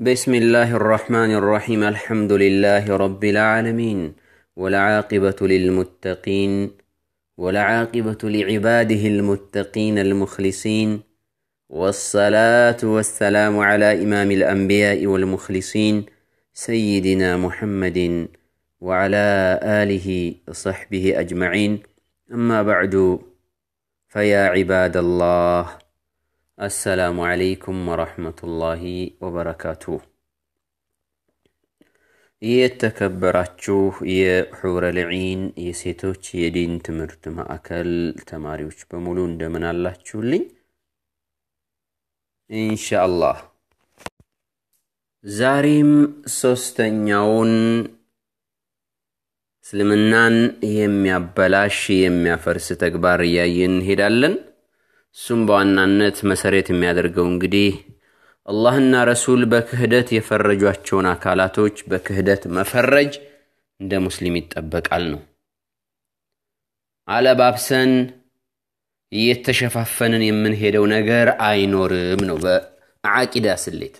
بسم الله الرحمن الرحيم الحمد لله رب العالمين والعاقبة للمتقين والعاقبة لعباده المتقين المخلصين والصلاة والسلام على إمام الأنبياء والمخلصين سيدنا محمد وعلى آله وصحبه أجمعين أما بعد فيا عباد الله አሰላሙ ዓለይኩም ወረሕመቱላሂ ወበረካቱ። የተከበራችሁ የሑረል ዒን የሴቶች የዲን ትምህርት ማዕከል ተማሪዎች በሙሉ እንደምን አላችሁልኝ? ኢንሻአላህ ዛሬም ሶስተኛውን እስልምናን የሚያበላሽ የሚያፈርስ ተግባር እያየን እንሄዳለን። እሱም በዋናነት መሰረት የሚያደርገው እንግዲህ አላህና ረሱል በክህደት የፈረጇቸውን አካላቶች በክህደት መፈረጅ እንደ ሙስሊም ይጠበቃል ነው። አለባብሰን እየተሸፋፈንን የምንሄደው ነገር አይኖርም ነው። በአቂዳ ስሌት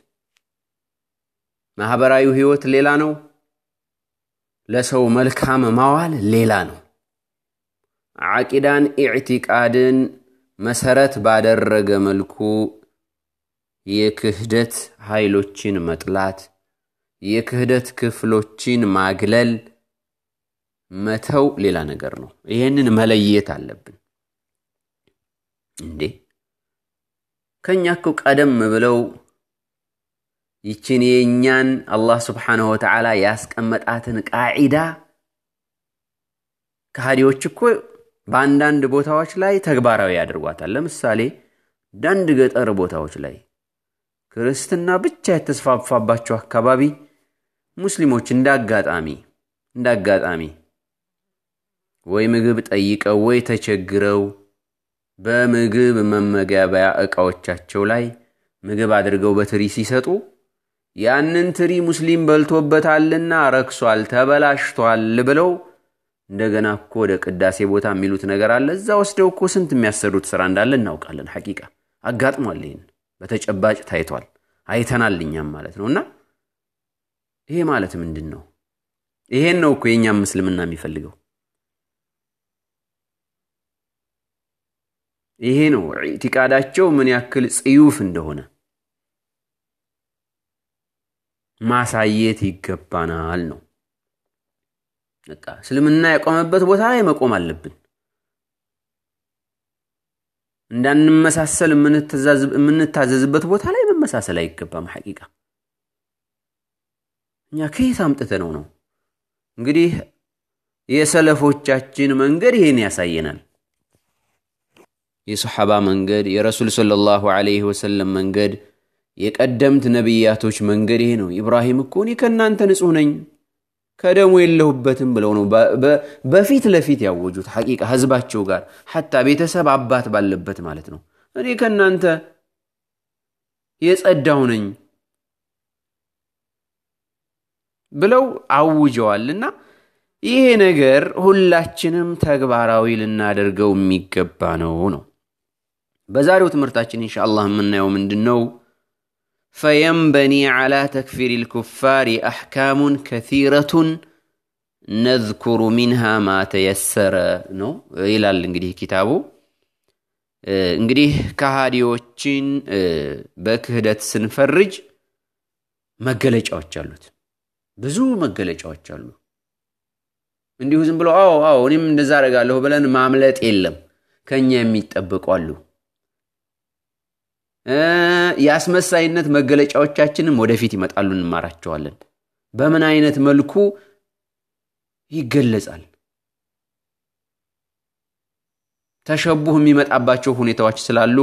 ማህበራዊ ህይወት ሌላ ነው። ለሰው መልካም ማዋል ሌላ ነው። አቂዳን ኢዕቲቃድን መሰረት ባደረገ መልኩ የክህደት ኃይሎችን መጥላት፣ የክህደት ክፍሎችን ማግለል፣ መተው ሌላ ነገር ነው። ይህንን መለየት አለብን። እንዴ ከእኛ እኮ ቀደም ብለው ይችን የእኛን አላህ ስብሓንሁ ወተዓላ ያስቀመጣትን ቃዒዳ ከሃዲዎች እኮ በአንዳንድ ቦታዎች ላይ ተግባራዊ ያደርጓታል። ለምሳሌ ዳንድ ገጠር ቦታዎች ላይ ክርስትና ብቻ የተስፋፋባቸው አካባቢ ሙስሊሞች እንዳጋጣሚ እንዳጋጣሚ ወይ ምግብ ጠይቀው ወይ ተቸግረው በምግብ መመገቢያ እቃዎቻቸው ላይ ምግብ አድርገው በትሪ ሲሰጡ ያንን ትሪ ሙስሊም በልቶበታልና ረክሷል፣ ተበላሽቷል ብለው እንደገና እኮ ወደ ቅዳሴ ቦታ የሚሉት ነገር አለ። እዛ ወስደው እኮ ስንት የሚያሰሩት ስራ እንዳለ እናውቃለን። ሐቂቃ አጋጥሟል። ይህን በተጨባጭ ታይቷል፣ አይተናል እኛም ማለት ነው። እና ይሄ ማለት ምንድን ነው? ይሄን ነው እኮ የእኛም ምስልምና የሚፈልገው። ይሄ ነው ኢዕቲቃዳቸው ምን ያክል ጽዩፍ እንደሆነ ማሳየት ይገባናል ነው። በቃ እስልምና የቆመበት ቦታ ላይ መቆም አለብን። እንዳንመሳሰል የምንታዘዝበት ቦታ ላይ መመሳሰል አይገባም። ሐቂቃ እኛ ከየት አምጥተ ነው ነው እንግዲህ የሰለፎቻችን መንገድ ይህን ያሳየናል። የሰሓባ መንገድ፣ የረሱል ሰለላሁ ዐለይሂ ወሰለም መንገድ፣ የቀደምት ነቢያቶች መንገድ ይሄ ነው። ኢብራሂም እኮ እኔ ከእናንተ ንጹህ ነኝ ከደሙ የለሁበትም ብለው ነው በፊት ለፊት ያወጁት። ሐቂቃ ህዝባቸው ጋር ሐታ ቤተሰብ አባት ባለበት ማለት ነው። እኔ ከእናንተ የጸዳው ነኝ ብለው አውጀዋልና ይሄ ነገር ሁላችንም ተግባራዊ ልናደርገው የሚገባ ነው ነው በዛሬው ትምህርታችን እንሻ አላህ የምናየው ምንድን ነው? فينبني على تكفير الكفار أحكام كثيرة ነዝኩሩ ሚንሃ ማ ተየሰረ ነው ይላል። እንግዲህ ኪታቡ እንግዲህ ከሃዲዎችን በክህደት ስንፈርጅ መገለጫዎች አሉት፣ ብዙ መገለጫዎች አሉ። እንዲሁ ዝም ብሎ አዎ አዎ እኔም እንደዛ አደርጋለሁ ብለን ማምለጥ የለም። ከኛ የሚጠበቁ አሉ። የአስመሳይነት መገለጫዎቻችንም ወደፊት ይመጣሉ፣ እንማራቸዋለን። በምን አይነት መልኩ ይገለጻል? ተሸቡህ የሚመጣባቸው ሁኔታዎች ስላሉ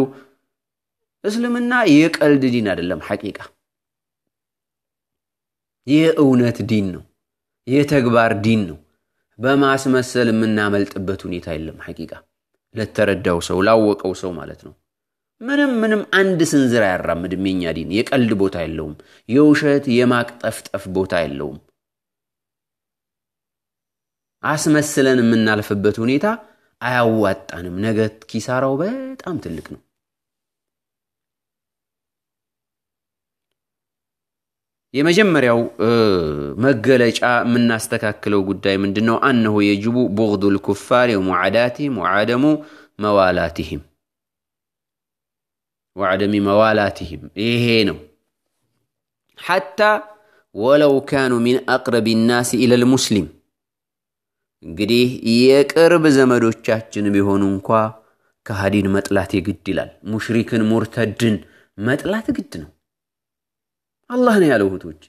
እስልምና የቀልድ ዲን አይደለም። ሐቂቃ የእውነት ዲን ነው። የተግባር ዲን ነው። በማስመሰል የምናመልጥበት ሁኔታ የለም። ሐቂቃ ለተረዳው ሰው ላወቀው ሰው ማለት ነው። ምንም ምንም አንድ ስንዝር አያራምድም። የኛ ዲን የቀልድ ቦታ የለውም። የውሸት የማቅጠፍጠፍ ቦታ የለውም። አስመስለን የምናልፍበት ሁኔታ አያዋጣንም። ነገ ኪሳራው በጣም ትልቅ ነው። የመጀመሪያው መገለጫ የምናስተካክለው ጉዳይ ምንድን ነው? አነሁ የጅቡ ቡግዱል ልኩፋር ሙዓዳትህም ወዓደሙ መዋላቲህም ወዐደሚ መዋላትህም ይሄ ነው። ሐታ ወለው ካኑ ሚን አቅረቢ ናሲ ኢለል ሙስሊም እንግዲህ የቅርብ ዘመዶቻችን ቢሆኑ እንኳ ከሃዲን መጥላት የግድ ይላል። ሙሽሪክን ሙርተድን መጥላት ግድ ነው። አላህ ነው ያለው። እህቶች፣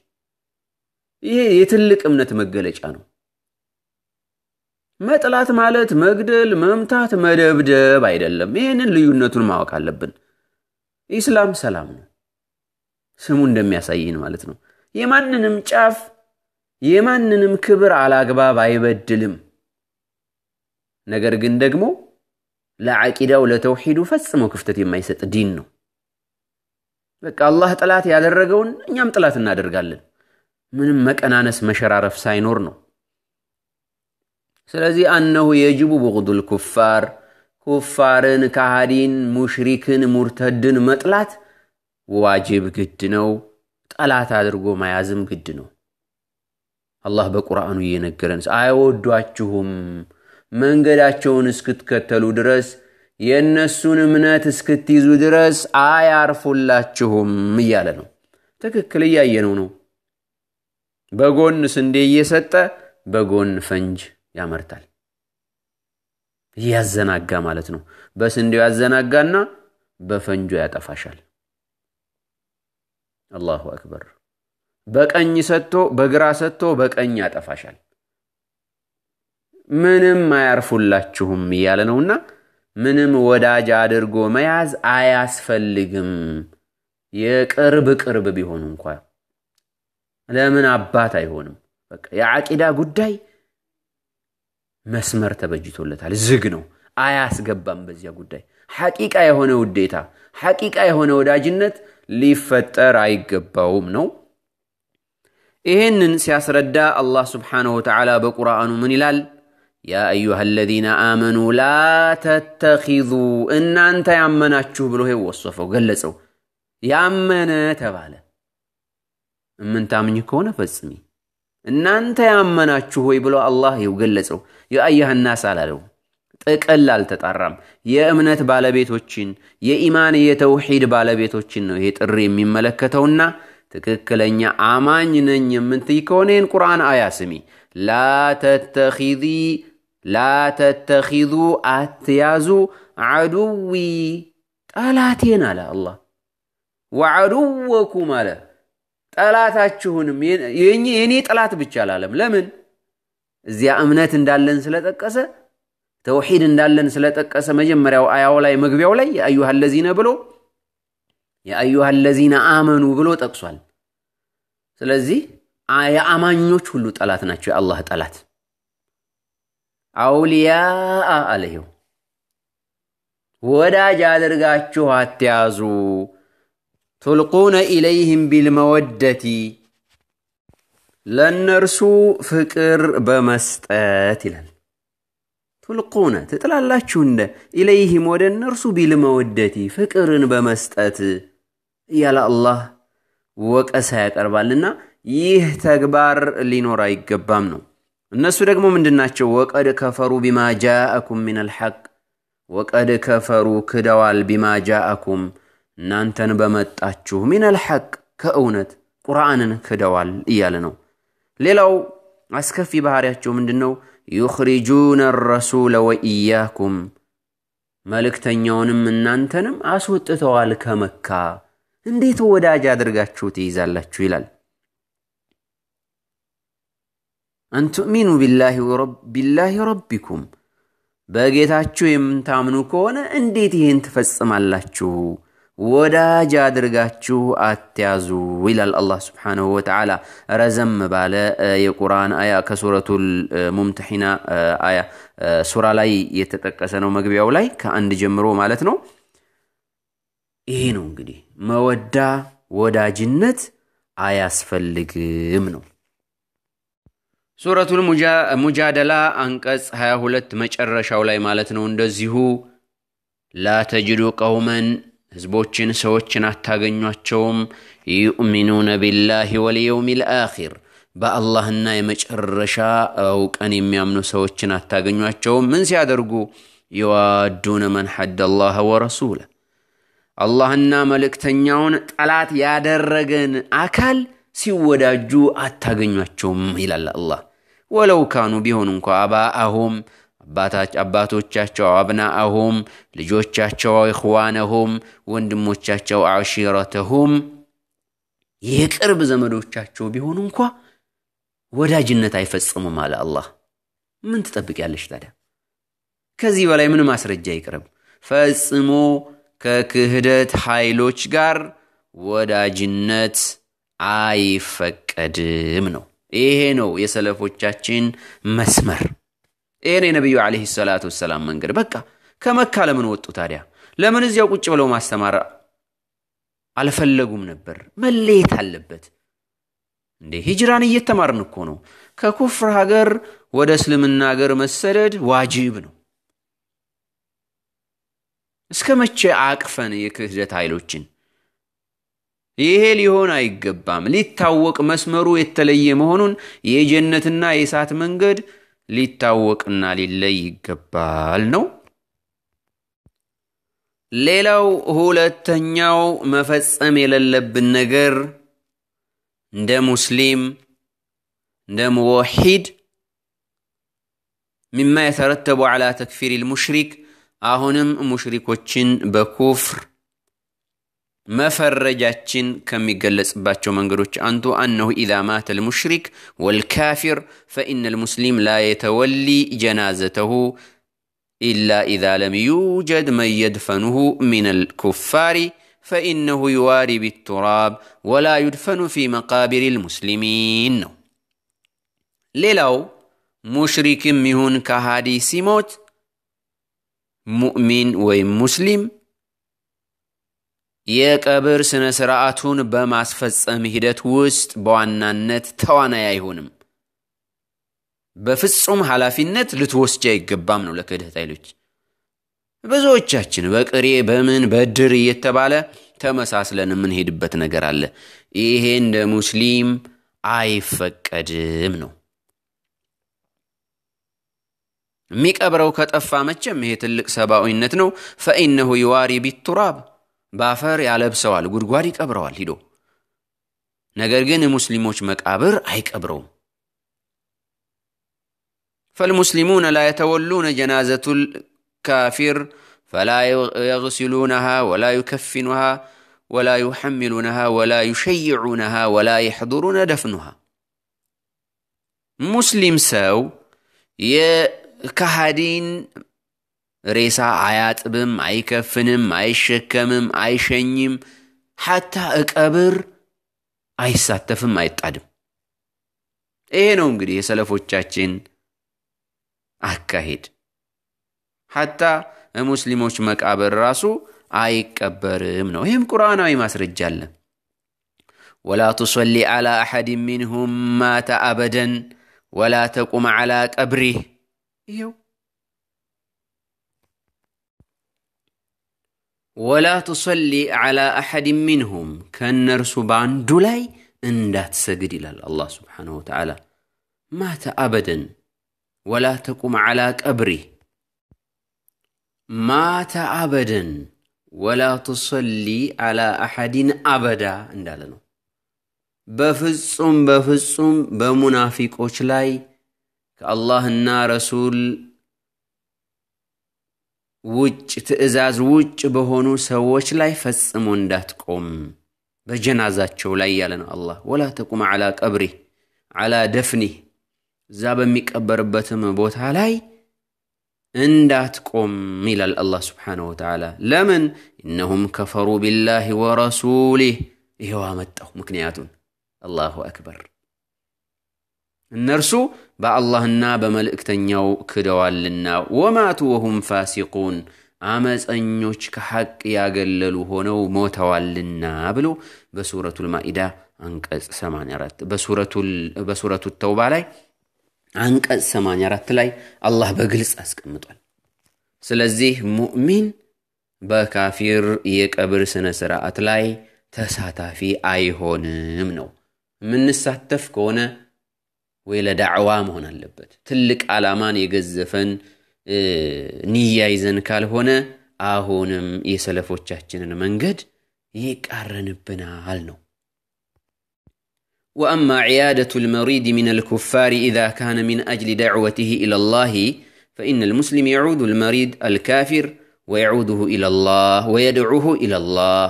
ይሄ የትልቅ እምነት መገለጫ ነው። መጥላት ማለት መግደል፣ መምታት፣ መደብደብ አይደለም። ይህንን ልዩነቱን ማወቅ አለብን። ኢስላም ሰላም ነው። ስሙ እንደሚያሳይን ማለት ነው። የማንንም ጫፍ የማንንም ክብር አላግባብ አይበድልም። ነገር ግን ደግሞ ለዓቂዳው ለተውሒዱ ፈጽሞ ክፍተት የማይሰጥ ዲን ነው። በቃ አላህ ጥላት ያደረገውን እኛም ጥላት እናደርጋለን። ምንም መቀናነስ መሸራረፍ ሳይኖር ነው። ስለዚህ አነሁ የጅቡ ብጉዱል ኩፋር ኩፋርን፣ ካሃዲን፣ ሙሽሪክን፣ ሙርተድን መጥላት ዋጅብ ግድ ነው። ጠላት አድርጎ መያዝም ግድ ነው። አላህ በቁርአኑ እየነገረን አይወዷችሁም መንገዳቸውን እስክትከተሉ ድረስ የእነሱን እምነት እስክትይዙ ድረስ አያርፉላችሁም እያለ ነው። ትክክል እያየነው ነው። በጎን ስንዴ እየሰጠ በጎን ፈንጅ ያመርታል። ያዘናጋ ማለት ነው። በስንዴው ያዘናጋና በፈንጆ ያጠፋሻል። አላሁ አክበር። በቀኝ ሰጥቶ በግራ ሰጥቶ በቀኝ ያጠፋሻል። ምንም አያርፉላችሁም እያለ ነውና ምንም ወዳጅ አድርጎ መያዝ አያስፈልግም። የቅርብ ቅርብ ቢሆን እንኳ ለምን አባት አይሆንም? የአቂዳ የዓቂዳ ጉዳይ መስመር ተበጅቶለታል። ዝግ ነው፣ አያስገባም። በዚያ ጉዳይ ሐቂቃ የሆነ ውዴታ፣ ሐቂቃ የሆነ ወዳጅነት ሊፈጠር አይገባውም ነው። ይህንን ሲያስረዳ አላህ ስብሓነሁ ወተዓላ በቁርአኑ ምን ይላል? ያ አዩሃ አለዚነ አመኑ ላ ተተኪዙ እናንተ ያመናችሁ ብሎ ወሰፈው፣ ገለጸው። ያመነ ተባለ። እምንታምኝ ከሆነ ፈጽሜ እናንተ ያመናችሁ ሆይ ብሎ አላህ ይው ገለጸው። የአያህ አላለው። ጥቅል አልተጣራም። የእምነት ባለቤቶችን የኢማን የተውሂድ ባለቤቶችን ነው ይሄ ጥሪ የሚመለከተውና ትክክለኛ አማኝ ነኝ የምንትይ ከሆነ ይህን ቁርአን አያ ስሚ። ላተተኺዙ አትያዙ አዱዊ ጠላቴን አለ አላህ ወዐዱወኩም አለ ጠላታችሁንም የእኔ ጠላት ብቻ አላለም። ለምን? እዚያ እምነት እንዳለን ስለጠቀሰ ተውሒድ እንዳለን ስለጠቀሰ መጀመሪያው አያው ላይ መግቢያው ላይ የአዩሃ ለዚነ ብሎ የአዩሃ ለዚነ አመኑ ብሎ ጠቅሷል። ስለዚህ የአማኞች ሁሉ ጠላት ናቸው፣ የአላህ ጠላት አውልያ አለው ወዳጅ አድርጋችሁ አትያዙ። ቱልቁነ ኢለይህም ቢልመወደቲ ለእነርሱ ፍቅር በመስጠት ይላል። ቱልቁነ ትጥላላችሁ እንደ ኢለይህም ወደ እነርሱ ቢልመወደቲ ፍቅርን በመስጠት እያለ አላህ ወቀሳ ያቀርባልና ይህ ተግባር ሊኖር አይገባም ነው። እነሱ ደግሞ ናቸው? ወቀድ ከፈሩ ቢማ ጃአኩም ሚነል ሐቅ ወቀድ ከፈሩ ክደዋል ቢማ ጃአኩም እናንተን በመጣችሁ ሚነል ሐቅ ከእውነት ቁርአንን ክደዋል እያለ ነው። ሌላው አስከፊ ባህሪያቸው ምንድን ነው? ዩኽሪጁነ ረሱለ ወኢያኩም መልእክተኛውንም እናንተንም አስወጥተዋል ከመካ እንዴት ወዳጅ አድርጋችሁ ትይዛላችሁ? ይላል። አንቱእሚኑ ቢላሂ ረቢኩም፣ በጌታችሁ የምታምኑ ከሆነ እንዴት ይህን ትፈጽማላችሁ? ወዳጅ አድርጋችሁ አትያዙ ይላል አላህ ስብሓንሁ ወተዓላ ረዘም ባለ የቁርአን አያ ከሱረቱል ሙምትሒና አያ ሱራ ላይ የተጠቀሰ ነው። መግቢያው ላይ ከአንድ ጀምሮ ማለት ነው። ይሄ ነው እንግዲህ መወዳ ወዳጅነት አያስፈልግም ነው። ሱረቱል ሙጃደላ አንቀጽ 22 መጨረሻው ላይ ማለት ነው እንደዚሁ ላ ተጅዱ ቀውመን ሕዝቦችን ሰዎችን አታገኟቸውም። ዩእሚኑነ ቢላሂ ወልየውም ልአኪር በአላህና የመጨረሻ እውቀን የሚያምኑ ሰዎችን አታገኟቸውም። ምን ሲያደርጉ የዋዱነ መን ሐደ አላህ ወረሱለ አላህና መልእክተኛውን ጠላት ያደረገን አካል ሲወዳጁ አታገኟቸውም ይላል አላህ። ወለው ካኑ ቢሆን እንኳ አባአሁም አባቶቻቸው አብናአሁም፣ ልጆቻቸው ኢኽዋነሁም፣ ወንድሞቻቸው አሺረተሁም የቅርብ ዘመዶቻቸው ቢሆኑ እንኳ ወዳጅነት አይፈጽሙም አለ አላህ። ምን ትጠብቂያለሽ ታዲያ? ከዚህ በላይ ምን ማስረጃ ይቅርብ? ፈጽሞ ከክህደት ኃይሎች ጋር ወዳጅነት አይፈቀድም ነው። ይሄ ነው የሰለፎቻችን መስመር። ይሄን የነቢዩ ለ ሰላት ወሰላም መንገድ። በቃ ከመካ ለምን ወጡ ታዲያ? ለምን እዚያው ቁጭ ብለው ማስተማር አልፈለጉም ነበር? መለየት አለበት እንዴ! ሂጅራን እየተማርን እኮ ነው። ከኩፍር ሀገር ወደ እስልምና ሀገር መሰደድ ዋጅብ ነው። እስከ መቼ አቅፈን የክህደት ኃይሎችን? ይሄ ሊሆን አይገባም። ሊታወቅ መስመሩ የተለየ መሆኑን የጀነትና የእሳት መንገድ ሊታወቅና ሊለይ ይገባል ነው። ሌላው ሁለተኛው መፈጸም የሌለብን ነገር እንደ ሙስሊም እንደ ሙወሒድ ሚማ የተረተቡ ዓላ ተክፊር ልሙሽሪክ አሁንም ሙሽሪኮችን በኩፍር مفرجاتشن كمي قلس باتشو منغروتش أنتو أنه إذا مات المشرك والكافر فإن المسلم لا يتولي جنازته إلا إذا لم يوجد من يدفنه من الكفار فإنه يواري بالتراب ولا يدفن في مقابر المسلمين ليلو مشرك مهون كهادي سيموت مؤمن ومسلم مسلم የቀብር ሥነ ሥርዓቱን በማስፈጸም ሂደት ውስጥ በዋናነት ተዋናይ አይሆንም። በፍጹም ኃላፊነት ልትወስጂ አይገባም ነው ለክህደት ኃይሎች። ብዙዎቻችን በቅሬ በምን በድር እየተባለ ተመሳስለን የምንሄድበት ነገር አለ። ይሄ እንደ ሙስሊም አይፈቀድም ነው። የሚቀብረው ከጠፋ መቼም ይሄ ትልቅ ሰብአዊነት ነው። ፈኢነሁ ይዋሪ ቢቱራብ بافر በአፈር ያለብሰዋል፣ ጉድጓድ ይቀብረዋል ሂዶ። ነገር ግን مكابر هيك ابرو فالمسلمون لا يتولون جنازة الكافر فلا يغسلونها ولا يكفنها ولا يحملونها ولا يشيعونها ولا يحضرون دفنها مسلم ساو የካሃዲን ሬሳ አያጥብም፣ አይከፍንም፣ አይሸከምም፣ አይሸኝም፣ ሐታ እቀብር አይሳተፍም፣ አይጣድም። ይሄ ነው እንግዲህ የሰለፎቻችን አካሄድ። ሐታ ሙስሊሞች መቃብር ራሱ አይቀበርም ነው። ይህም ቁርአናዊ ማስረጃ አለ። ወላ ቱሰሊ አላ አሐድ ሚንሁም ማተ አበደን ወላ ተቁም አላ ቀብሪህ ይኸው ولا تصلي على أحد منهم كالنرس بان إن اندات تسجد إلى الله سبحانه وتعالى مات أبدا ولا تقم على قبره مات أبدا ولا تصلي على أحد أبدا اندالنا بفصم بفصم بمنافق أشلاي كالله النار رسول ውጭ ትእዛዝ ውጭ በሆኑ ሰዎች ላይ ፈጽሞ እንዳትቆም በጀናዛቸው ላይ ያለ ነው አላህ። ወላ ተቁም ዓላ ቀብሪህ ዓላ ደፍኒህ እዛ በሚቀበርበትም ቦታ ላይ እንዳትቆም ይላል አላህ ስብሓነሁ ወተዓላ። ለምን እነሁም ከፈሩ ቢላሂ ወረሱሊህ። ይኸው አመጣሁ ምክንያቱን። አላሁ አክበር እነርሱ በአላህና በመልእክተኛው ክደዋልና ወማቱ ወሁም ፋሲቁን አመፀኞች ከሐቅ ያገለሉ ሆነው ሞተዋልና ብሎ በሱረቱል ማኢዳ አንቀጽ 84 በሱረቱ ተውባ ላይ አንቀጽ 84 ላይ አላህ በግልጽ አስቀምጧል። ስለዚህ ሙእሚን በካፊር የቀብር ስነ ስርዓት ላይ ተሳታፊ አይሆንም ነው። የምንሳተፍ ከሆነ ወይ ለዳዕዋ መሆን አለበት። ትልቅ ዓላማን የገዘፈን ንያ ይዘን ካልሆነ አሁንም የሰለፎቻችንን መንገድ ይቃረንብናል ነው። وأما عيادة المريض من الكفار إذا كان من أجل دعوته إلى الله فإن المسلم يعود المريض الكافر ويعوده إلى الله ويدعوه إلى الله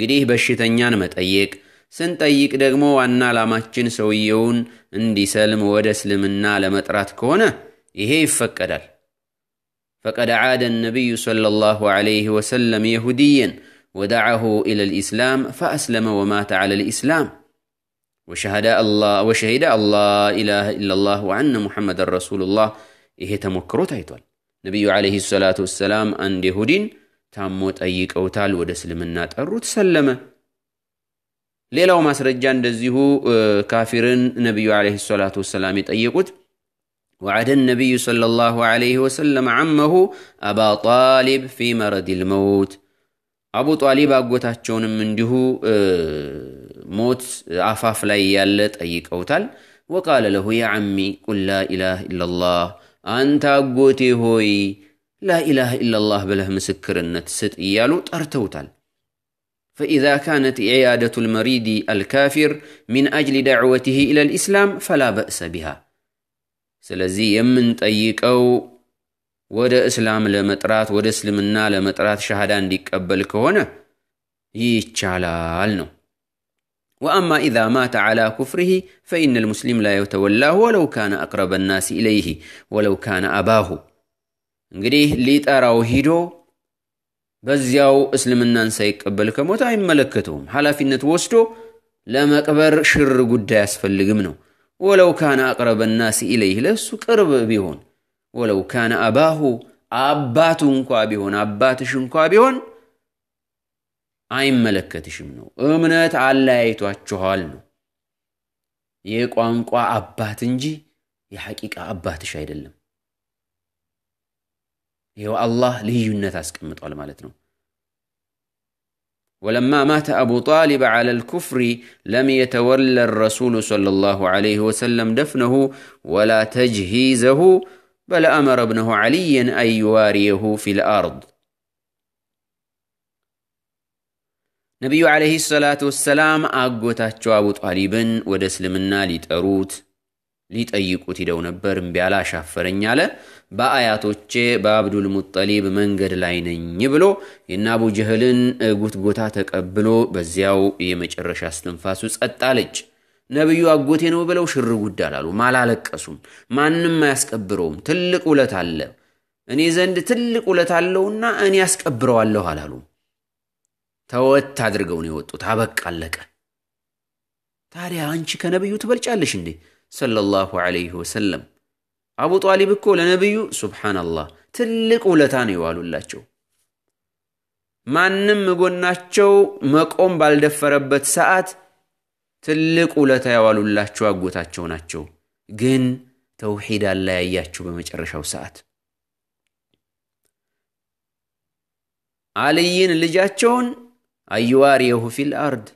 بشتن በሽተኛን أيك ስንጠይቅ ደግሞ ዋና اندي ሰውየውን እንዲሰልም ወደ እስልምና ለመጥራት ከሆነ ይሄ ይፈቀዳል فقد عاد النبي صلى الله عليه وسلم يهوديا ودعه إلى الإسلام فأسلم ومات على الإسلام وشهد الله وشهد الله إله إلا الله وأن محمد رسول الله إيه تمكرو تايتول نبي عليه الصلاة والسلام عند يهودين تموت أي كوتال ودسلم سلمه ሌላው ማስረጃ እንደዚሁ ካፊርን ነቢዩ ዓለይሂ ሰላቱ ወሰላም የጠየቁት وعد النبي صلى الله عليه وسلم عمه أبا طالب في مرض الموت አቡ ጧሊብ አጎታቸውንም እንዲሁ ሞት አፋፍ ላይ ያለ ጠይቀውታል። ወቃለ ለሁ ያ ዓሚ ቁል ላኢላህ ኢላላህ፣ አንተ አጎቴ ሆይ ላኢላህ ኢላላህ ብለህ ምስክርነት ስጥ እያሉ ጠርተውታል። فإذا كانت عيادة المريض الكافر من أجل دعوته إلى الإسلام فلا بأس بها سلزي يمن طيق أو ود إسلام لمطرات ود إسلمنا لمطرات شهادة عندي قبل كهونة يتشالال وأما إذا مات على كفره فإن المسلم لا يتولاه ولو كان أقرب الناس إليه ولو كان أباه انقريه ليت أراوهيدو በዚያው እስልምናን ሳይቀበል ከሞተ አይመለከተውም። ኃላፊነት ወስዶ ለመቅበር ሽር ጉዳይ ያስፈልግም ነው። ወለው ካነ አቅረበ ናስ ኢለይህ ለእሱ ቅርብ ቢሆን ወለው ካነ አባሁ አባቱ እንኳ ቢሆን አባትሽ እንኳ ቢሆን አይመለከትሽም ነው። እምነት አለያይቷችኋል ነው። የቋንቋ አባት እንጂ የሐቂቃ አባትሽ አይደለም። يو ይኸው አላህ ልዩነት አስቀምጧል ማለት ነው ولما مات أبو طالب على الكفر لم يتولى الرسول صلى الله عليه وسلم دفنه ولا تجهيزه بل أمر ابنه علي أن يواريه في الأرض نبي عليه الصلاة والسلام أقوتاتشو أبو طالب ودسلمنا لتروت ሊጠይቁት ሂደው ነበር። እምቢ አለ፣ አሻፈረኝ አለ። በአያቶቼ በአብዱል ሙጠሊብ መንገድ ላይ ነኝ ብሎ የእነ አቡ ጀህልን ጉትጎታ ተቀብሎ በዚያው የመጨረሻ ስትንፋሱ ጸጣለች ነቢዩ አጎቴ ነው ብለው ሽር ጉድ አላሉ አላለቀሱም። ማንም አያስቀብረውም። ትልቅ ውለት አለ እኔ ዘንድ ትልቅ ውለት አለውና እኔ ያስቀብረዋለሁ አላሉ ተወት አድርገው ነው የወጡት። አበቃ አለቀ። ታዲያ አንቺ ከነቢዩ ትበልጫለሽ እንዴ? ሰለላሁ ዐለይሂ ወሰለም። አቡ ጣሊብ እኮ ለነቢዩ ሱብሓነላህ ትልቅ ውለታ ነው የዋሉላቸው። ማንም ጎናቸው መቆም ባልደፈረበት ሰዓት ትልቅ ውለታ የዋሉላቸው አጎታቸው ናቸው። ግን ተውሂድ አለያያቸው በመጨረሻው ሰዓት። አልይን ልጃቸውን አዩዋሪየሁ ፊል አርድ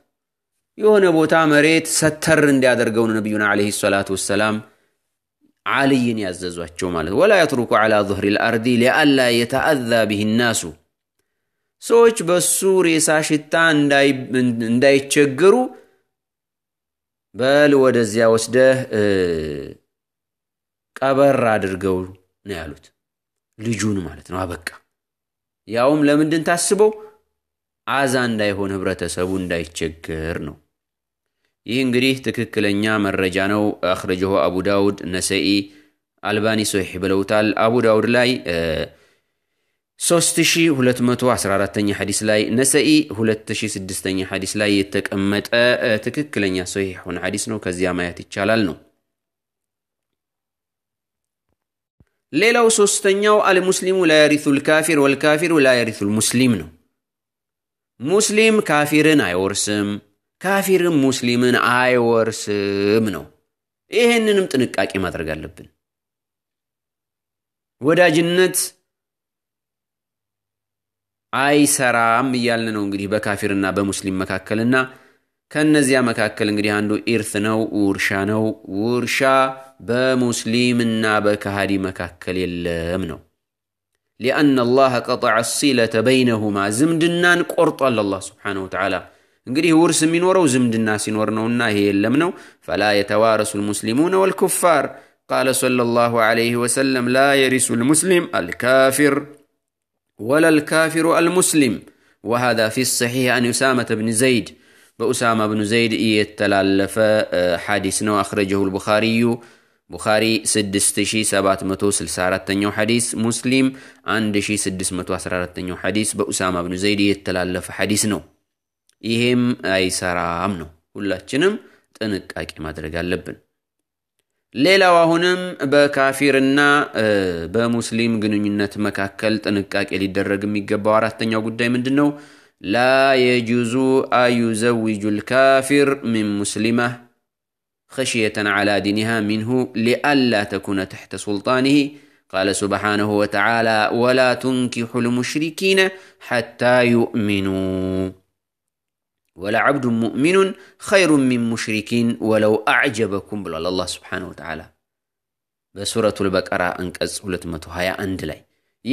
የሆነ ቦታ መሬት ሰተር እንዲያደርገው ነቢዩን ዓለይሂ ሰላቱ ወሰላም ዓልይን ያዘዟቸው ማለት ወላ የትሩኩ ዓላ ዙህሪ ልአርዲ ሊአላ የተአዛ ብህ ናሱ ሰዎች በሱ ሬሳ ሽታ እንዳይቸገሩ በል ወደዚያ ወስደህ ቀበር አድርገው ነው ያሉት። ልጁን ማለት ነው። አበቃ። ያውም ለምንድን ታስበው አዛ እንዳይሆን ህብረተሰቡ እንዳይቸገር ነው። ይህ እንግዲህ ትክክለኛ መረጃ ነው። አኽረጅሆ አቡ ዳውድ፣ ነሰኢ፣ አልባኒ ሶሒህ ብለውታል። አቡ ዳውድ ላይ 3214ኛ ሐዲስ ላይ ነሰኢ 2006ኛ ሐዲስ ላይ የተቀመጠ ትክክለኛ ሶሒህ የሆነ ሐዲስ ነው። ከዚያ ማየት ይቻላል ነው። ሌላው ሶስተኛው አልሙስሊሙ ላ የሪሱል ካፊር ወልካፊሩ ላ የሪሱል ሙስሊም ነው። ሙስሊም ካፊርን አይወርስም። ካፊርም ሙስሊምን አይወርስም ነው። ይህንንም ጥንቃቄ ማድረግ አለብን። ወዳጅነት አይሰራም እያልን ነው እንግዲህ በካፊርና በሙስሊም መካከልና ከነዚያ መካከል እንግዲህ አንዱ ኢርት ነው፣ ውርሻ ነው። ውርሻ በሙስሊምና በካሃዲ መካከል የለም ነው። ሊአና አላህ ቀጠዐ ሲለተ በይነሁማ ዝምድናን ቆርጧል አላህ ስብሓነሁ ወተዓላ انقري ورس من ورو زمد الناس ورنونا هي لمنو فلا يتوارث المسلمون والكفار قال صلى الله عليه وسلم لا يرث المسلم الكافر ولا الكافر المسلم وهذا في الصحيح عن أسامة بن زيد بأسامة بن زيد يتلالف حديث أخرجه البخاري بخاري سدستشي سبات متو تنيو حديث مسلم عند شي سدس متو حديث بأسامة بن زيد يتلالف حديث ይሄም አይሰራም ነው። ሁላችንም ጥንቃቄ ማድረግ አለብን። ሌላው አሁንም በካፊርና በሙስሊም ግንኙነት መካከል ጥንቃቄ ሊደረግ የሚገባው አራተኛው ጉዳይ ምንድን ነው? ላ የጁዙ አዩዘዊጁ ልካፊር ሚን ሙስሊማ خشية على دينها منه لئلا تكون تحت سلطانه قال سبحانه وتعالى ولا تنكحوا المشركين حتى يؤمنوا ወለዓብዱ ሙእሚኑን ኸይሩን ሚን ሙሽሪኪን ወለው አዕጀበኩም ብሏል አላህ ስብሓነሁ ወተዓላ በሱረቱል በቀራ አንቀጽ 221 ላይ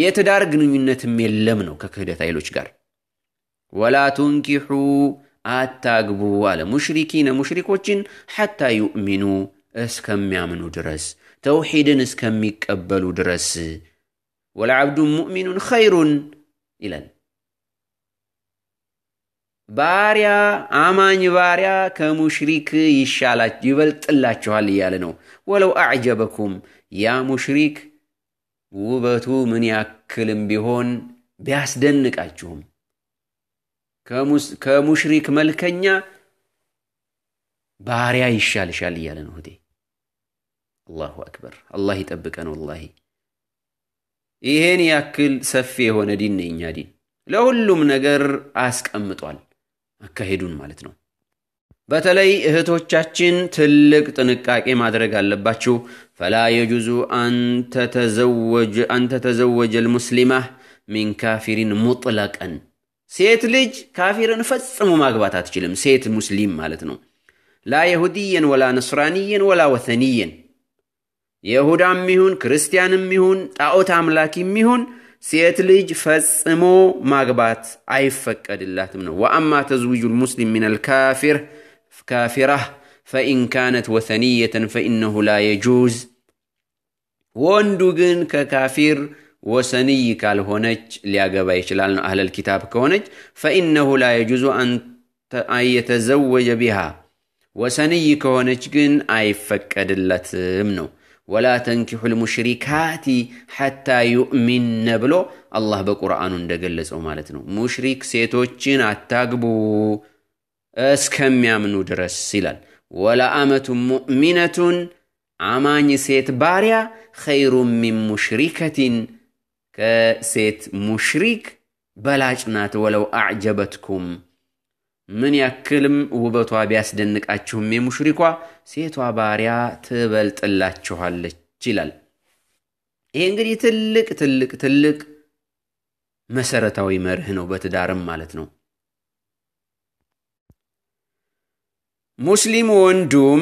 የትዳር ግንኙነትም የለም ነው ከክህደት ኃይሎች ጋር ወላ ቱንኪሑ አታግቡ አለ ሙሽሪኪነ ሙሽሪኮችን ሐታ ዩእሚኑ እስከሚያምኑ ድረስ ተውሒድን እስከሚቀበሉ ድረስ ወለዓብዱን ሙእሚኑን ኸይሩን ይላል ባሪያ አማኝ ባሪያ ከሙሽሪክ ይበልጥላችኋል እያለ ነው። ወለው አዕጀበኩም ያ ሙሽሪክ ውበቱ ምን ያክልም ቢሆን ቢያስደንቃችሁም ከሙሽሪክ መልከኛ ባሪያ ይሻልሻል እያለ ነው። እህቴ አላሁ አክበር። አላህ ይጠብቀን። ወላሂ ይሄን ያክል ሰፊ የሆነ ዲን ነኛ ዲን። ለሁሉም ነገር አስቀምጧል። አካሄዱን ማለት ነው። በተለይ እህቶቻችን ትልቅ ጥንቃቄ ማድረግ አለባችሁ። ፈላ የጁዙ ተዘወጀ ልሙስሊማ ሚን ካፊሪን ሙጥለቀን። ሴት ልጅ ካፊርን ፈጽሞ ማግባት አትችልም። ሴት ሙስሊም ማለት ነው። ላ የሁዲየን ወላ ነስራንየን ወላ ወተንየን፣ የሁዳም ይሁን ክርስቲያንም ይሁን ጣዖት አምላኪም ይሁን سيت ليج فسمو ماغبات اي فكاد الله تمنو واما تزويج المسلم من الكافر كافره فان كانت وثنيه فانه لا يجوز وندوغن ككافر وثني قال هونج لي اغبا اهل الكتاب كونج فانه لا يجوز ان يتزوج بها وثني كونج جن اي فكاد الله تمنو ወላ ተንኪሑል ሙሽሪካቲ ሐታ ዩእሚንነ ብሎ አላህ በቁርአኑ እንደገለጸው ማለት ነው። ሙሽሪክ ሴቶችን አታግቡ እስከሚያምኑ ድረስ ይላል። ወላ አመቱ ሙእሚነቱን አማኝ ሴት ባሪያ ኸይሩ ሚን ሙሽሪከቲን ከሴት ሙሽሪክ በላጭናት ናት፣ ወለው አዕጀበትኩም ምን ያክልም ውበቷ ቢያስደንቃችሁም የሙሽሪኳ ሴቷ ባሪያ ትበልጥላችኋለች ይላል። ይሄ እንግዲህ ትልቅ ትልቅ ትልቅ መሰረታዊ መርህ ነው በትዳርም ማለት ነው። ሙስሊም ወንዱም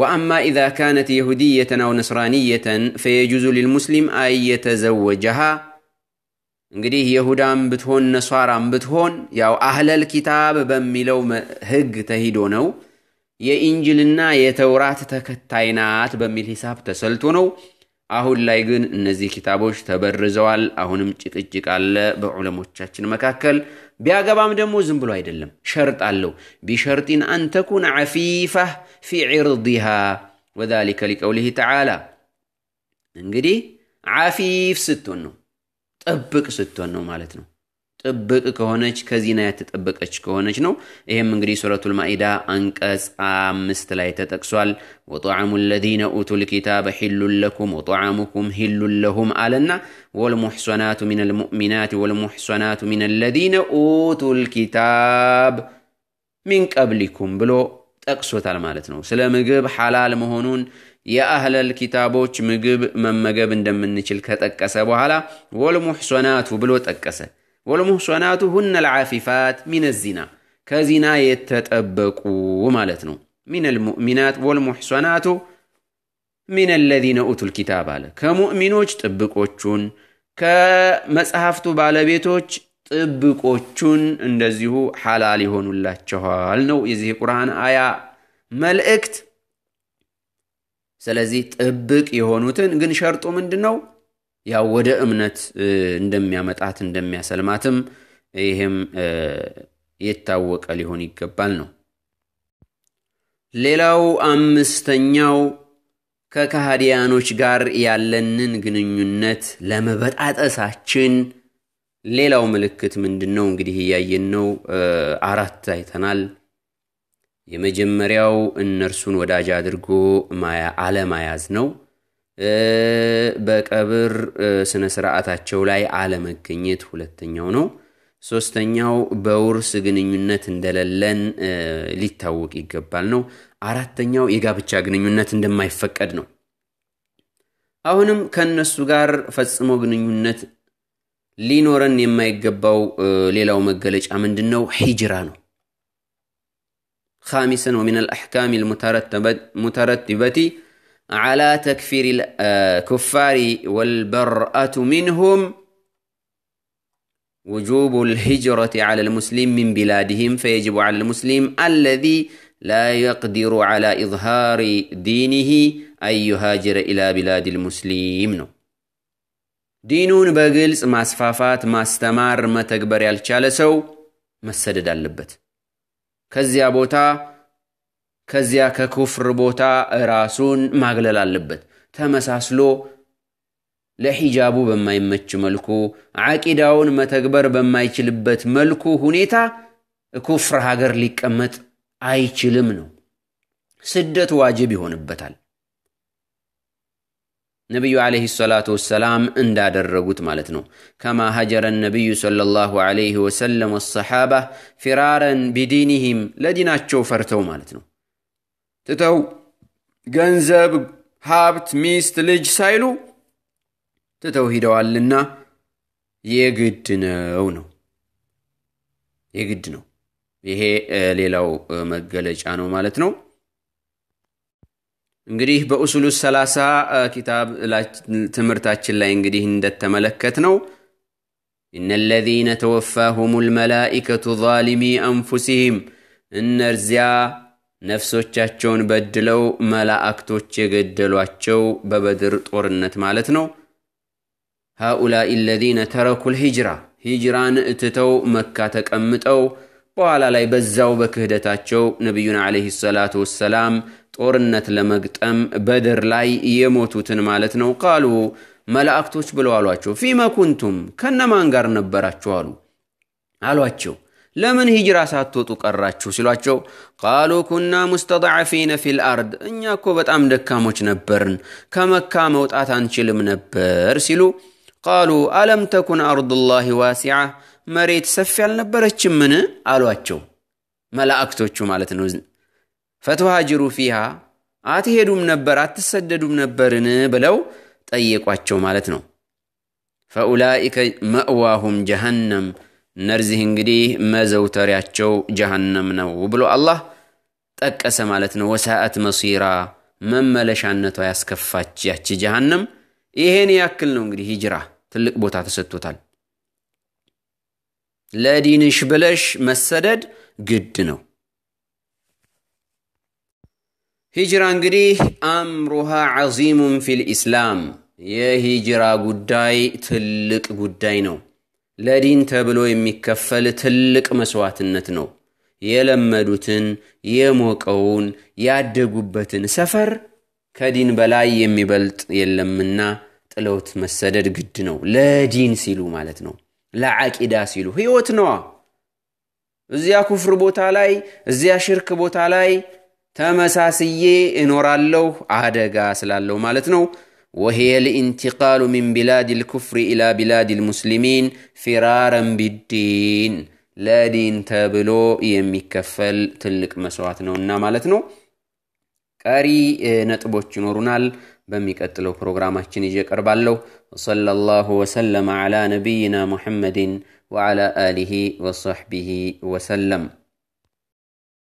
ወአማ ኢዛ ካነት የሁዲየተን አው ነስራንየተን ፈየጁዙ ሊልሙስሊም አየተዘወጀሃ እንግዲህ የሁዳም ብትሆን ነሷራም ብትሆን ያው አህለል ኪታብ በሚለው ህግ ተሂዶ ነው። የኢንጅልና የተውራት ተከታይ ናት በሚል ሂሳብ ተሰልቶ ነው። አሁን ላይ ግን እነዚህ ኪታቦች ተበርዘዋል። አሁንም ጭቅጭቅ አለ በዑለሞቻችን መካከል። ቢያገባም ደግሞ ዝም ብሎ አይደለም፣ ሸርጥ አለው። ቢሸርጢን አንተኩን ዓፊፋህ ፊ ዕርድሃ ወዛሊከ ሊቀውልህ ተዓላ እንግዲህ ዓፊፍ ስትሆን ነው ጥብቅ ስትሆን ነው ማለት ነው። ጥብቅ ከሆነች ከዚና ያተጠበቀች ከሆነች ነው። ይህም እንግዲህ ሱረቱል ማኢዳ አንቀጽ አምስት ላይ ተጠቅሷል። ወጣዕሙ ለዚነ ኡቱል ኪታበ ሒሉን ለኩም ወጣዕሙኩም ሒሉን ለሁም አለና ወልሙሕሰናቱ ሚነል ሙእሚናት ወልሙሕሰናቱ ሚነል ለዚነ ኡቱል ኪታብ ሚን ቀብሊኩም ብሎ ጠቅሶታል ማለት ነው። ስለ ምግብ ሐላል መሆኑን የአህለል ኪታቦች ምግብ መመገብ እንደምንችል ከጠቀሰ በኋላ ወልሙሕሶናቱ ብሎ ጠቀሰ። ወልሙሕሶናቱ ሁነ ልዓፊፋት ሚን ዚና ከዚና የተጠበቁ ማለት ነው። ሚን ልሙእሚናት ወልሙሕሶናቱ ሚን ለዚነ ኡቱ ልኪታብ አለ። ከሙእሚኖች ጥብቆቹን፣ ከመጽሐፍቱ ባለቤቶች ጥብቆቹን እንደዚሁ ሓላል ይሆኑላቸዋል ነው የዚህ ቁርአን አያ መልእክት። ስለዚህ ጥብቅ የሆኑትን ግን ሸርጡ ምንድን ነው? ያው ወደ እምነት እንደሚያመጣት እንደሚያሰልማትም ይህም የታወቀ ሊሆን ይገባል ነው። ሌላው አምስተኛው ከካህዲያኖች ጋር ያለንን ግንኙነት ለመበጣጠሳችን ሌላው ምልክት ምንድን ነው? እንግዲህ እያየን ነው። አራት አይተናል። የመጀመሪያው እነርሱን ወዳጅ አድርጎ አለማያዝ ነው። በቀብር ስነ ስርዓታቸው ላይ አለመገኘት ሁለተኛው ነው። ሶስተኛው በውርስ ግንኙነት እንደሌለን ሊታወቅ ይገባል ነው። አራተኛው የጋብቻ ግንኙነት እንደማይፈቀድ ነው። አሁንም ከእነሱ ጋር ፈጽሞ ግንኙነት ሊኖረን የማይገባው ሌላው መገለጫ ምንድን ነው? ሂጅራ ነው። خامسا ومن الأحكام المترتبة على تكفير الكفار آه، والبرأة منهم وجوب الهجرة على المسلم من بلادهم فيجب على المسلم الذي لا يقدر على إظهار دينه أن يهاجر إلى بلاد المسلمين دينون ما ዲኑን ما استمر ما تكبر ያልቻለ ما سدد اللبت ከዚያ ቦታ ከዚያ ከኩፍር ቦታ ራሱን ማግለል አለበት። ተመሳስሎ ለሒጃቡ በማይመች መልኩ ዓቂዳውን መተግበር በማይችልበት መልኩ ሁኔታ ኩፍር ሀገር ሊቀመጥ አይችልም ነው። ስደት ዋጅብ ይሆንበታል። ነቢዩ ዓለይሂ ሰላቱ ወሰላም እንዳደረጉት ማለት ነው። ከማ ሀጀረ ነቢዩ ሰለላሁ ዓለይሂ ወሰለም ወሰሓባ ፊራረን ቢዲንህም ለዲናቸው ፈርተው ማለት ነው። ትተው ገንዘብ፣ ሀብት፣ ሚስት፣ ልጅ ሳይሉ ትተው ሂደዋልና የግድ ነው ነው የግድ ነው። ይሄ ሌላው መገለጫ ነው ማለት ነው። እንግዲህ በኡሱሉ ሰላሳ ኪታብ ትምህርታችን ላይ እንግዲህ እንደተመለከት ነው እነ ለዚነ توفاهم الملائكة ظالمي አንፉሲህም እነርዚያ ነፍሶቻቸውን በድለው መላእክቶች የገደሏቸው በበድር ጦርነት ማለት ነው። هؤلاء ለዚነ ተረኩ ልሂጅራ ሂጅራን እትተው መካ ተቀምጠው በኋላ ላይ በዛው በክህደታቸው ነቢዩን ዓለይሂ ሰላቱ ወሰላም ጦርነት ለመግጠም በድር ላይ የሞቱትን ማለት ነው። ቃሉ መላእክቶች ብለው አሏቸው። ፊመ ኩንቱም ከነማን ጋር ነበራችሁ አሉ አሏቸው። ለምን ሂጅራ ሳትወጡ ቀራችሁ ሲሏቸው፣ ቃሉ ኩና ሙስተድዓፊነ ፊል አርድ እኛ እኮ በጣም ደካሞች ነበርን፣ ከመካ መውጣት አንችልም ነበር ሲሉ ቃሉ አለም ተኩን አርዱላሂ ዋሲዓ መሬት ሰፊ አልነበረችምን አሏቸው መላእክቶቹ ማለት ነው ፈትሃጅሩ ፊሃ አትሄዱም ነበር አትሰደዱም ነበርን ብለው ጠየቋቸው ማለት ነው ፈኡላኢከ መእዋሁም ጀሃነም እነርዚህ እንግዲህ መዘውተሪያቸው ጀሃነም ነው ብሎ አላህ ጠቀሰ ማለት ነው ወሳአት መሲራ መመለሻነቷ ያስከፋች ያቺ ጀሃነም ይሄን ያክል ነው እንግዲህ ሂጅራ ትልቅ ቦታ ተሰጥቶታል ለዲንሽ ብለሽ መሰደድ ግድ ነው። ሂጅራ እንግዲህ አምሩሃ ዓዚሙን ፊልኢስላም የሂጅራ ጉዳይ ትልቅ ጉዳይ ነው። ለዲን ተብሎ የሚከፈል ትልቅ መስዋዕትነት ነው። የለመዱትን፣ የሞቀውን፣ ያደጉበትን ሰፈር ከዲን በላይ የሚበልጥ የለምና ጥለውት መሰደድ ግድ ነው። ለዲን ሲሉ ማለት ነው። ለዓቂዳ ሲሉ ህይወት ነዋ። እዚያ ኩፍር ቦታ ላይ እዚያ ሽርክ ቦታ ላይ ተመሳስዬ እኖራለሁ አደጋ ስላለው ማለት ነው። ወሄየ ልኢንትቃሉ ምን ቢላድ الكفر ኢላ ቢላድ ልሙስሊሚን ፊራረን ቢዲን ለዲን ተብሎ የሚከፈል ትልቅ መስዋዕት ነውና ማለት ነው። ቀሪ ነጥቦች ይኖሩናል። بميكتلو بروغراما تشنيجيك أربالو وصلى الله وسلم على نبينا محمد وعلى آله وصحبه وسلم